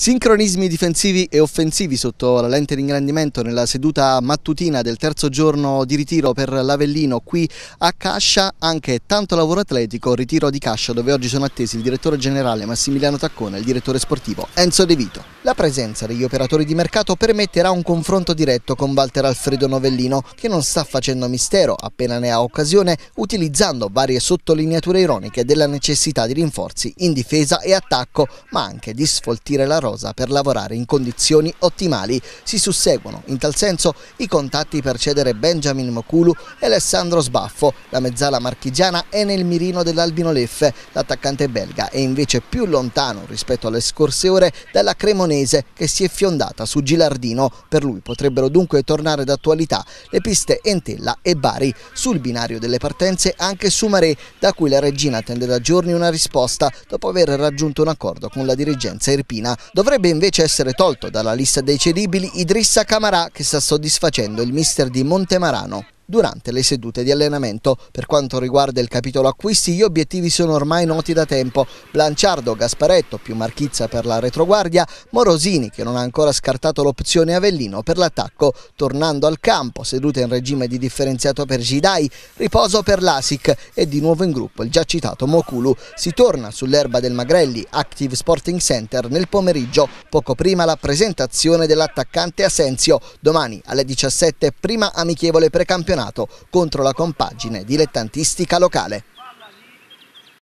Sincronismi difensivi e offensivi sotto la lente di ingrandimento nella seduta mattutina del terzo giorno di ritiro per l'Avellino qui a Cascia, anche tanto lavoro atletico, ritiro di Cascia dove oggi sono attesi il direttore generale Massimiliano Taccone e il direttore sportivo Enzo De Vito. La presenza degli operatori di mercato permetterà un confronto diretto con Walter Alfredo Novellino che non sta facendo mistero appena ne ha occasione utilizzando varie sottolineature ironiche della necessità di rinforzi in difesa e attacco ma anche di sfoltire la roba Rosa per lavorare in condizioni ottimali. Si susseguono in tal senso i contatti per cedere Benjamin Mokulu e Alessandro Sbaffo. La mezzala marchigiana è nel mirino dell'Albino Leffe. L'attaccante belga è invece più lontano rispetto alle scorse ore dalla Cremonese che si è fiondata su Gilardino. Per lui potrebbero dunque tornare d'attualità le piste Entella e Bari. Sul binario delle partenze anche Sumaré, da cui la regina attende da giorni una risposta dopo aver raggiunto un accordo con la dirigenza irpina. Dovrebbe invece essere tolto dalla lista dei cedibili Idrissa Camarà che sta soddisfacendo il mister di Montemarano durante le sedute di allenamento. Per quanto riguarda il capitolo acquisti, gli obiettivi sono ormai noti da tempo. Blanciardo, Gasparetto, più Marchizza per la retroguardia, Morosini che non ha ancora scartato l'opzione Avellino per l'attacco. Tornando al campo, seduta in regime di differenziato per Gidai, riposo per Lasic e di nuovo in gruppo il già citato Mokulu. Si torna sull'erba del Magrelli, Active Sporting Center, nel pomeriggio, poco prima la presentazione dell'attaccante Asensio. Domani alle 17 prima amichevole precampionato campionato contro la compagine dilettantistica locale.